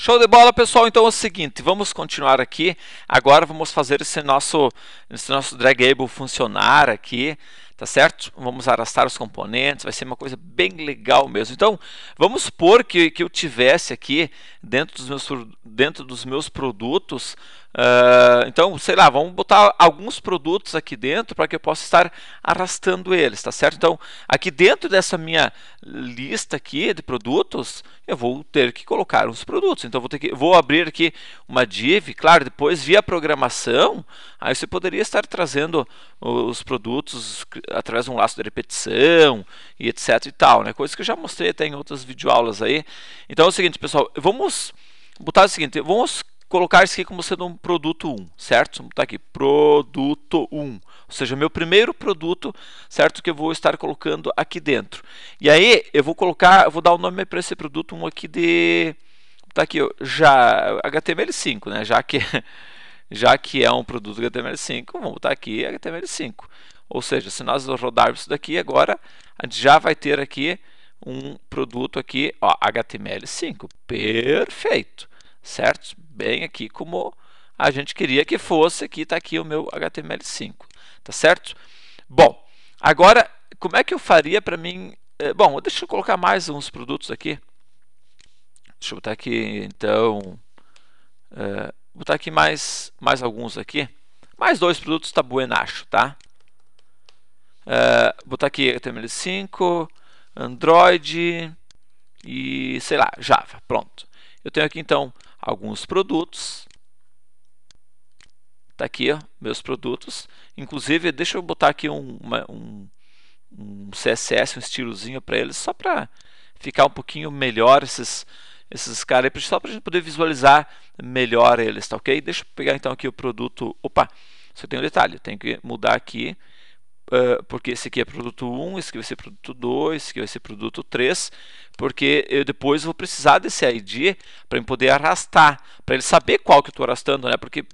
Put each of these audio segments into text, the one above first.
Show de bola, pessoal. Então é o seguinte, vamos continuar aqui. Agora vamos fazer esse nosso, esse nosso dragable funcionar aqui, tá certo? Vamos arrastar os componentes, vai ser uma coisa bem legal mesmo. Então, vamos supor que, que eu tivesse aqui dentro dos meus, dentro dos meus produtos ah, então, sei lá, vamos botar alguns produtos aqui dentro para que eu possa estar arrastando eles, tá certo? Então, aqui dentro dessa minha lista aqui de produtos, eu vou ter que colocar os produtos. Então, vou ter que vou abrir aqui uma div, claro, depois via programação, aí você poderia estar trazendo os produtos através de um laço de repetição e etc e tal, né? Coisa que eu já mostrei até em outras videoaulas aí. Então, é o seguinte, pessoal, vamos botar o seguinte, vamos colocar isso aqui como sendo um produto 1, certo? Está então, aqui, produto 1. Ou seja, meu primeiro produto, certo? Que eu vou estar colocando aqui dentro. E aí, eu vou colocar, eu vou dar o um nome para esse produto 1 aqui de... Está aqui, já, HTML5, né? Já que, já que é um produto HTML5, vamos botar aqui HTML5. Ou seja, se nós rodarmos isso daqui agora, a gente já vai ter aqui um produto aqui, ó, HTML5. Perfeito! certo? Bem aqui como a gente queria que fosse, aqui está aqui o meu HTML5, tá certo? Bom, agora, como é que eu faria para mim... Eh, bom, deixa eu colocar mais uns produtos aqui. Deixa eu botar aqui, então... Uh, botar aqui mais, mais alguns aqui. Mais dois produtos tá buenacho, tá? Eh, botar aqui HTML5, Android e, sei lá, Java. Pronto. Eu tenho aqui, então, alguns produtos. Está aqui ó, meus produtos. Inclusive, deixa eu botar aqui um, uma, um, um CSS, um estilozinho para eles, só para ficar um pouquinho melhor esses, esses caras, só para a gente poder visualizar melhor eles, tá ok? Deixa eu pegar então aqui o produto. Opa, só tem um detalhe, eu tenho que mudar aqui ah, porque esse aqui é produto 1, esse aqui vai ser produto 2, esse aqui vai ser produto 3, porque eu depois vou precisar desse ID para poder arrastar, para ele saber qual que eu estou arrastando, né? Porque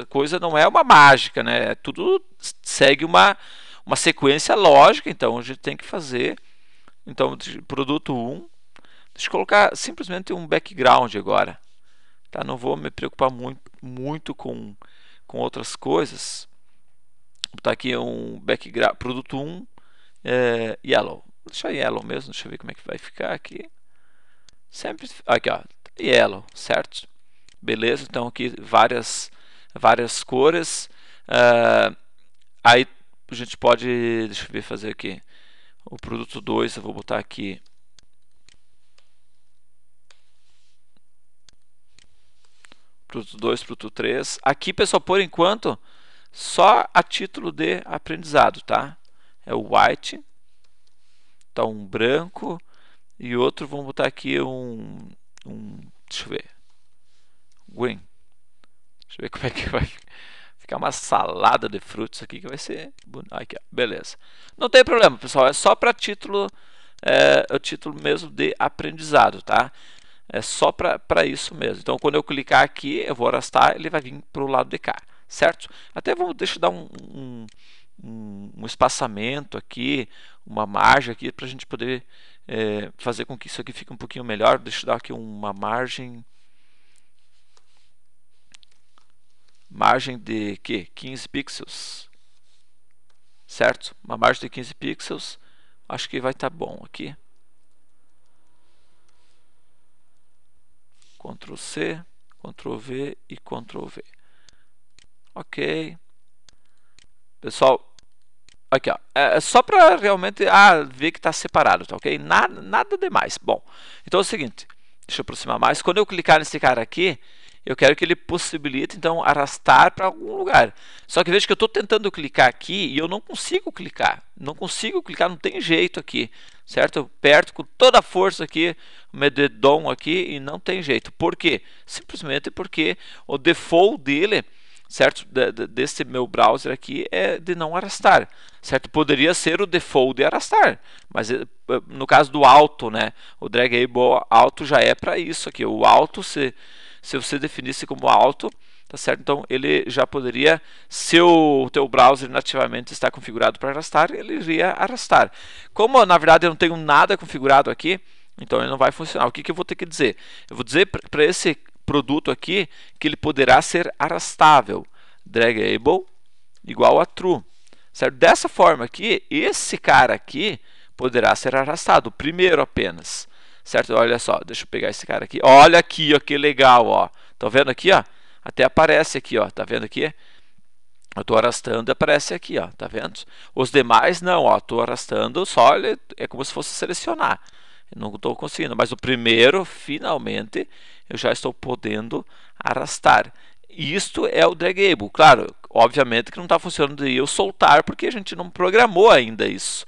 a coisa não é uma mágica, né? É tudo segue uma, uma sequência lógica, então a gente tem que fazer. Então, produto 1, deixa eu colocar simplesmente um background agora. Tá? Não vou me preocupar muito, muito com, com outras coisas botar tá aqui um background, produto 1, é, yellow. Vou deixar yellow mesmo, deixa eu ver como é que vai ficar aqui. Sempre, aqui ó, yellow, certo? Beleza, então aqui várias, várias cores. É, aí a gente pode, deixa eu ver fazer aqui, o produto 2, eu vou botar aqui. Produto 2, produto 3. Aqui, pessoal, por enquanto, só a título de aprendizado, tá? É o white, tá um branco e outro, vamos botar aqui um, um deixa eu ver, green. Deixa eu ver como é que vai ficar uma salada de frutos aqui que vai ser aqui, beleza não tem problema pessoal é só para título é, é, o título mesmo de aprendizado tá é só para isso mesmo então quando eu clicar aqui eu vou arrastar ele vai vir para o lado de cá certo? Até vou deixa dar um, um, um espaçamento aqui, uma margem aqui para a gente poder é, fazer com que isso aqui fique um pouquinho melhor. Deixa eu dar aqui uma margem margem de que 15 pixels, certo? Uma margem de 15 pixels, acho que vai estar tá bom aqui. Ctrl C, Ctrl V e Ctrl V. Ok. Pessoal, aqui ó, é, é só para realmente ah, ver que está separado, tá ok? Nada, nada demais. Bom, então é o seguinte, deixa eu aproximar mais. Quando eu clicar nesse cara aqui, eu quero que ele possibilite, então, arrastar para algum lugar. Só que veja que eu estou tentando clicar aqui e eu não consigo clicar. Não consigo clicar, não tem jeito aqui. Certo? Eu aperto com toda a força aqui, o meu dedão aqui e não tem jeito. Por quê? Simplesmente porque o default dele certo, de, de, desse meu browser aqui é de não arrastar, certo? Poderia ser o default de arrastar, mas eh, no caso do alto, né? O draggable alto já é para isso aqui. O alto, se, se você definisse como alto, tá certo? Então ele já poderia, se o teu browser nativamente está configurado para arrastar, ele iria arrastar. Como na verdade eu não tenho nada configurado aqui, então ele não vai funcionar. O que, que eu vou ter que dizer? Eu vou dizer para esse produto aqui que ele poderá ser arrastável, dragable igual a true. Certo? Dessa forma aqui, esse cara aqui poderá ser arrastado, o primeiro apenas. Certo? Olha só, deixa eu pegar esse cara aqui. Olha aqui, ó, que legal, ó. Tá vendo aqui, ó? Até aparece aqui, ó. Tá vendo aqui? Eu estou arrastando e aparece aqui, ó, tá vendo? Os demais não, ó, estou arrastando só, ele, é como se fosse selecionar. Eu não estou conseguindo, mas o primeiro, finalmente, eu já estou podendo arrastar. Isto é o draggable. Claro, obviamente que não está funcionando de eu soltar, porque a gente não programou ainda isso.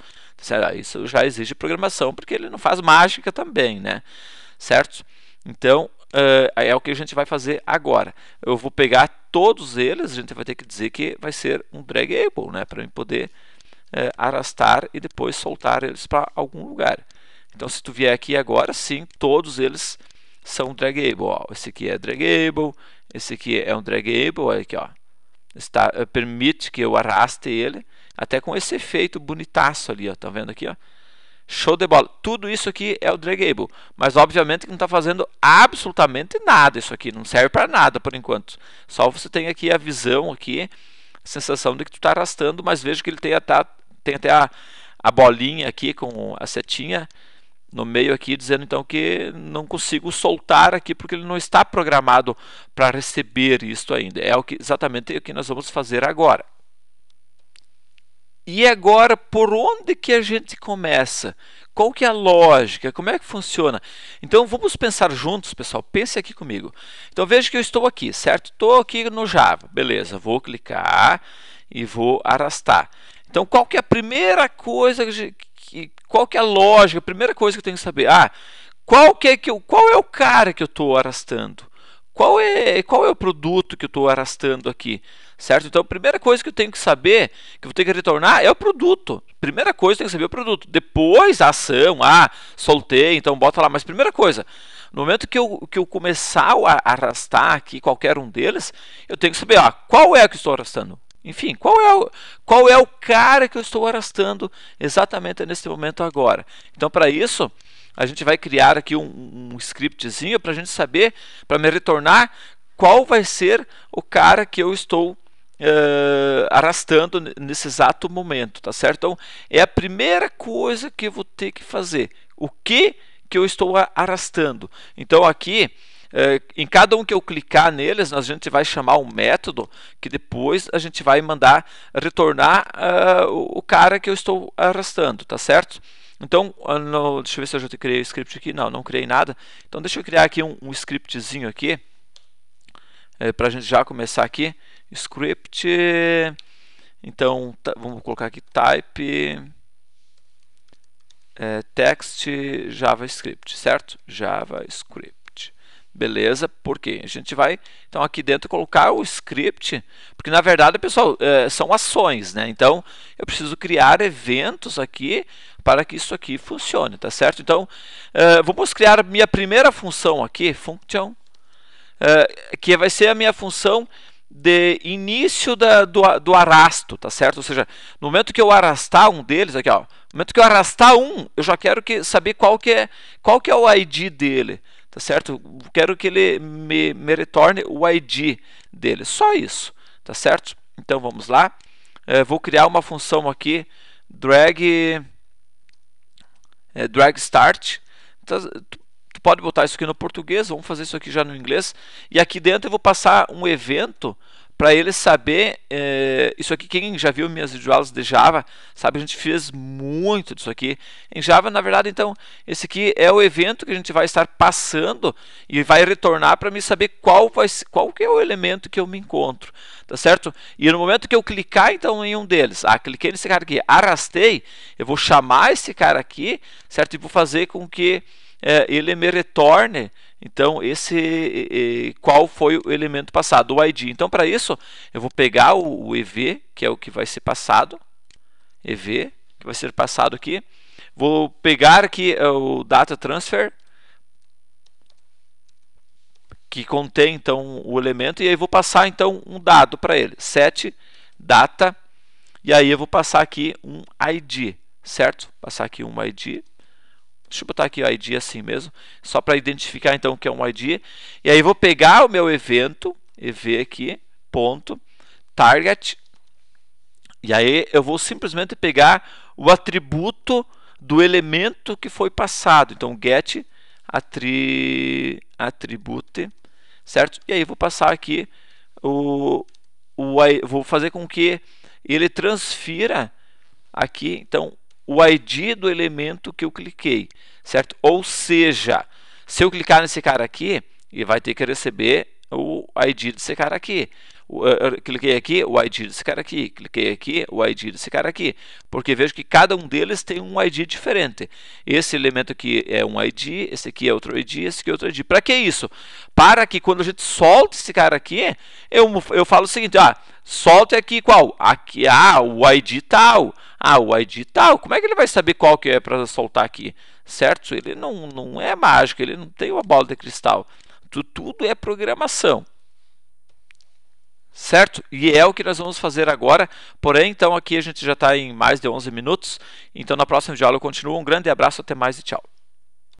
Tá ah, isso já exige programação, porque ele não faz mágica também, né? Certo? Então, Uh, é o que a gente vai fazer agora. Eu vou pegar todos eles, a gente vai ter que dizer que vai ser um draggable, né, para eu poder uh, arrastar e depois soltar eles para algum lugar. Então, se tu vier aqui agora, sim, todos eles são draggable. Ó. Esse aqui é draggable, esse aqui é um draggable, olha aqui, ó. Está, eh, permite que eu arraste ele, até com esse efeito bonitaço ali, ó. Tá vendo aqui, ó? Show de bola. Tudo isso aqui é o draggable, mas obviamente que não está fazendo absolutamente nada isso aqui, não serve para nada por enquanto. Só você tem aqui a visão aqui, a sensação de que tu está arrastando, mas veja que ele tem até, tem até a, a bolinha aqui com a setinha no meio aqui dizendo então que não consigo soltar aqui porque ele não está programado para receber isto ainda. É o que, exatamente o que nós vamos fazer agora. E agora, por onde que a gente começa? Qual que é a lógica? Como é que funciona? Então vamos pensar juntos, pessoal. Pense aqui comigo. Então veja que eu estou aqui, certo? Estou aqui no Java. Beleza, vou clicar e vou arrastar. Então qual que é a primeira coisa que, qual que é a lógica? A primeira coisa que eu tenho que saber, ah, qual que é que eu, qual é o cara que eu estou arrastando? Qual é, qual é o produto que eu estou arrastando aqui? Certo? Então, a primeira coisa que eu tenho que saber, que eu vou ter que retornar, é o produto. Primeira coisa, eu tenho que saber é o produto. Depois, a ação, ah, soltei, então bota lá. Mas, primeira coisa, no momento que eu, que eu começar a arrastar aqui qualquer um deles, eu tenho que saber, ah, qual é que eu estou arrastando? Enfim, qual é, o, qual é o cara que eu estou arrastando exatamente neste momento agora? Então, para isso, a gente vai criar aqui um, um scriptzinho para a gente saber, para me retornar qual vai ser o cara que eu estou Uh, arrastando nesse exato momento, tá certo? Então, é a primeira coisa que eu vou ter que fazer. O que que eu estou arrastando? Então, aqui é, em cada um que eu clicar neles, a gente vai chamar um método que depois a gente vai mandar retornar uh, o cara que eu estou arrastando, tá certo? Então, ah, no, deixa eu ver se eu já criei o script aqui. Não, não criei nada. Então, deixa eu criar aqui um, um scriptzinho aqui. É, para a gente já começar aqui. Script. Então, tá, vamos colocar aqui type. É, text JavaScript, certo? JavaScript. Beleza? Por quê? A gente vai, então, aqui dentro colocar o script, porque na verdade, pessoal, é, são ações, né? Então, eu preciso criar eventos aqui para que isso aqui funcione, tá certo? Então, é, vamos criar minha primeira função aqui, function, é, que vai ser a minha função de início da, do, do arrasto, tá certo? Ou seja, no momento que eu arrastar um deles, aqui ó, no momento que eu arrastar um, eu já quero que, saber qual que é, qual que é o ID dele tá certo? Quero que ele me, me retorne o ID dele, só isso, tá certo? Então vamos lá, é, vou criar uma função aqui, drag, é, drag start, tá, tu, pode botar isso aqui no português, vamos fazer isso aqui já no inglês, e aqui dentro eu vou passar um evento para eles saber é, isso aqui quem já viu minhas videoaulas de Java sabe a gente fez muito disso aqui em Java na verdade então esse aqui é o evento que a gente vai estar passando e vai retornar para me saber qual vai qual que é o elemento que eu me encontro tá certo e no momento que eu clicar então em um deles ah cliquei nesse cara aqui arrastei eu vou chamar esse cara aqui certo e vou fazer com que é, ele me retorne então esse qual foi o elemento passado, o ID. Então para isso eu vou pegar o EV, que é o que vai ser passado, EV, que vai ser passado aqui. Vou pegar aqui é, o data transfer que contém então o elemento e aí vou passar então um dado para ele, set data e aí eu vou passar aqui um ID, certo? Passar aqui um ID Deixa eu botar aqui o ID assim mesmo, só para identificar então o que é um ID. E aí vou pegar o meu evento, EV aqui, ponto, target. E aí eu vou simplesmente pegar o atributo do elemento que foi passado. Então get atri, attribute, certo? E aí vou passar aqui o, o vou fazer com que ele transfira aqui então o ID do elemento que eu cliquei, certo? Ou seja, se eu clicar nesse cara aqui, ele vai ter que receber o ID desse cara aqui cliquei aqui, o ID desse cara aqui, cliquei aqui, o ID desse cara aqui, porque vejo que cada um deles tem um ID diferente. Esse elemento aqui é um ID, esse aqui é outro ID, esse aqui é outro ID. Para que isso? Para que quando a gente solta esse cara aqui, eu, eu falo o seguinte, ah, solte aqui qual? Aqui, ah, o ID tal, ah, o ID tal. Como é que ele vai saber qual que é para soltar aqui? Certo? Ele não, não é mágico, ele não tem uma bola de cristal. Tudo é programação certo? E é o que nós vamos fazer agora. Porém, então aqui a gente já está em mais de 11 minutos. Então na próxima aula eu continuo. Um grande abraço, até mais e tchau.